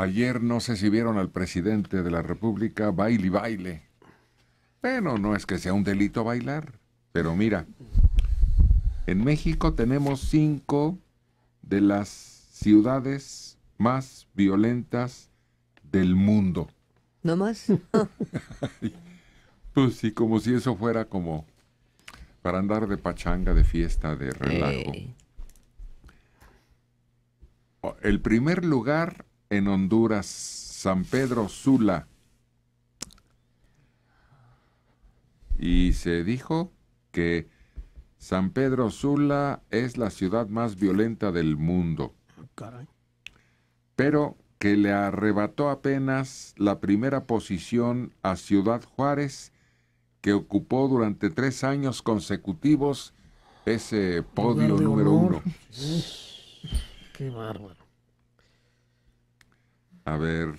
Ayer no sé si vieron al presidente de la República baile y baile. Bueno, no es que sea un delito bailar, pero mira, en México tenemos cinco de las ciudades más violentas del mundo. ¿No más? pues sí, como si eso fuera como para andar de pachanga, de fiesta, de relajo. Eh. El primer lugar en Honduras, San Pedro Sula. Y se dijo que San Pedro Sula es la ciudad más violenta del mundo. Ah, Pero que le arrebató apenas la primera posición a Ciudad Juárez, que ocupó durante tres años consecutivos ese podio número uno. Qué bárbaro. A ver,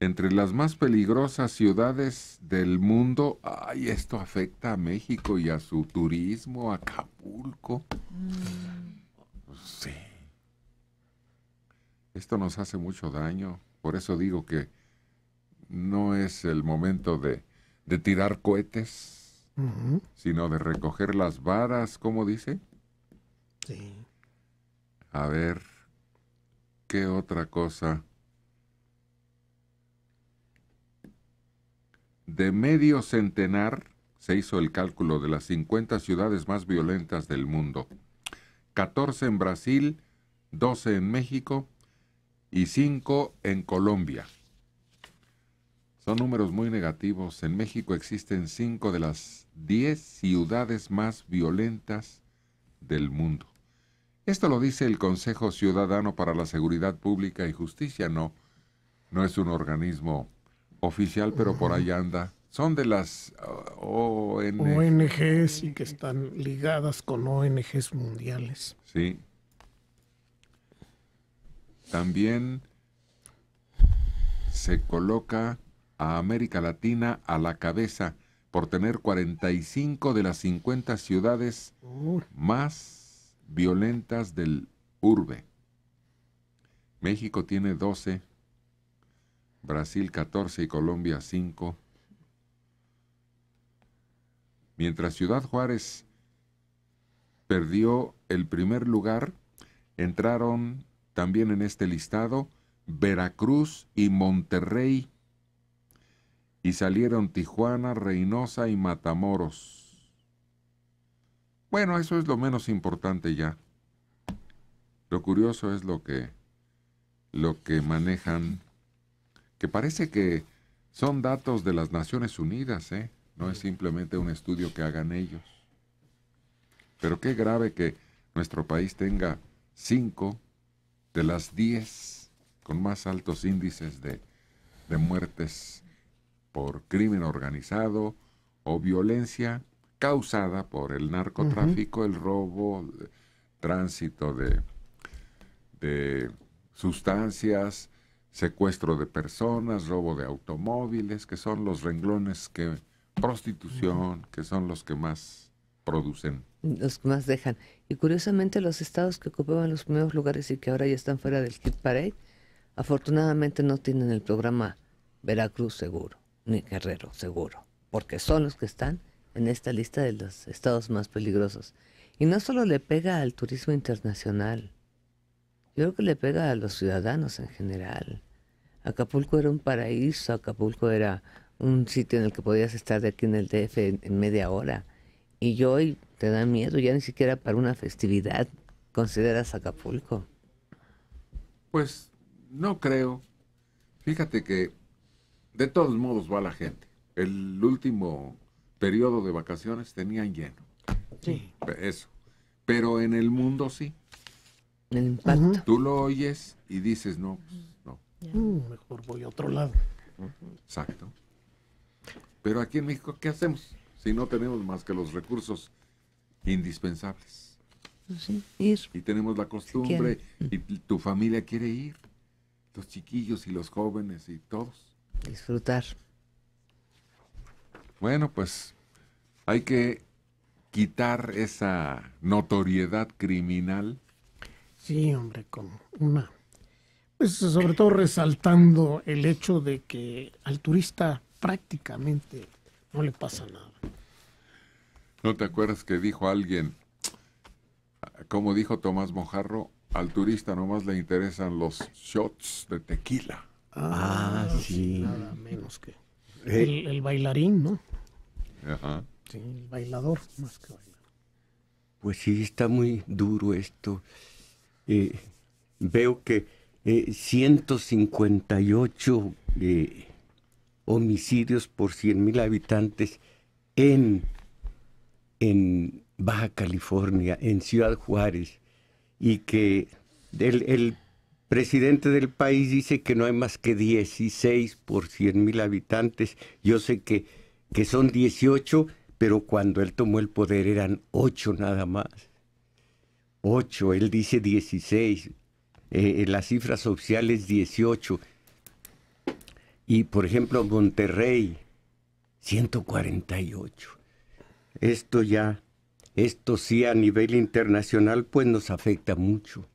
entre las más peligrosas ciudades del mundo, ay, esto afecta a México y a su turismo, Acapulco. Mm. Sí. Esto nos hace mucho daño, por eso digo que no es el momento de, tirar cohetes, sino de recoger las varas, ¿cómo dice? Sí. A ver, ¿qué otra cosa? de medio centenar se hizo el cálculo de las 50 ciudades más violentas del mundo. 14 en Brasil, 12 en México y 5 en Colombia. Son números muy negativos. En México existen 5 de las 10 ciudades más violentas del mundo. Esto lo dice el Consejo Ciudadano para la Seguridad Pública y Justicia, no, no es un organismo oficial, pero por ahí anda. Son de las uh, ONG. ONGs y que están ligadas con ONGs mundiales. Sí. También se coloca a América Latina a la cabeza por tener 45 de las 50 ciudades más violentas del urbe. México tiene 12 Brasil 14 y Colombia 5. Mientras Ciudad Juárez perdió el primer lugar, entraron también en este listado Veracruz y Monterrey y salieron Tijuana, Reynosa y Matamoros. Bueno, eso es lo menos importante ya. Lo curioso es lo que lo que manejan que parece que son datos de las Naciones Unidas, ¿eh? no es simplemente un estudio que hagan ellos. Pero qué grave que nuestro país tenga cinco de las diez con más altos índices de, muertes por crimen organizado o violencia causada por el narcotráfico, el robo, tránsito de, de sustancias, secuestro de personas, robo de automóviles, que son los renglones que prostitución, que son los que más producen. Los que más dejan. Y curiosamente los estados que ocupaban los primeros lugares y que ahora ya están fuera del kit parade, afortunadamente no tienen el programa Veracruz seguro, ni Guerrero seguro, porque son los que están en esta lista de los estados más peligrosos. Y no solo le pega al turismo internacional, creo que le pega a los ciudadanos en general. Acapulco era un paraíso, Acapulco era un sitio en el que podías estar de aquí en el DF en, media hora. Y hoy te da miedo, ya ni siquiera para una festividad consideras Acapulco. Pues no creo. Fíjate que de todos modos va la gente. El último periodo de vacaciones tenían lleno. Sí. Eso. Pero en el mundo sí. El impacto. Tú lo oyes y dices, no, pues, no. Mm, mejor voy a otro lado. Exacto. Pero aquí en México, ¿qué hacemos si no tenemos más que los recursos indispensables? Pues sí, ir. Y tenemos la costumbre y tu familia quiere ir, los chiquillos y los jóvenes y todos. Disfrutar. Bueno, pues hay que quitar esa notoriedad criminal Sí, hombre, con una... Pues sobre todo resaltando el hecho de que al turista prácticamente no le pasa nada. ¿No te acuerdas que dijo alguien, como dijo Tomás Mojarro, al turista nomás le interesan los shots de tequila? Ah, ah sí. Nada menos que eh. el, bailarín, ¿no? Ajá. Sí, el bailador más que bailar. Pues sí, está muy duro esto. Eh, veo que 158 eh, eh, homicidios por 100.000 habitantes en, en Baja California, en Ciudad Juárez, y que el, presidente del país dice que no hay más que 16 por 100.000 habitantes. Yo sé que, que son 18, pero cuando él tomó el poder eran 8 nada más. 8, él dice 16, eh, eh, las cifras oficiales dieciocho, 18. Y por ejemplo, Monterrey, 148. Esto ya, esto sí a nivel internacional, pues nos afecta mucho.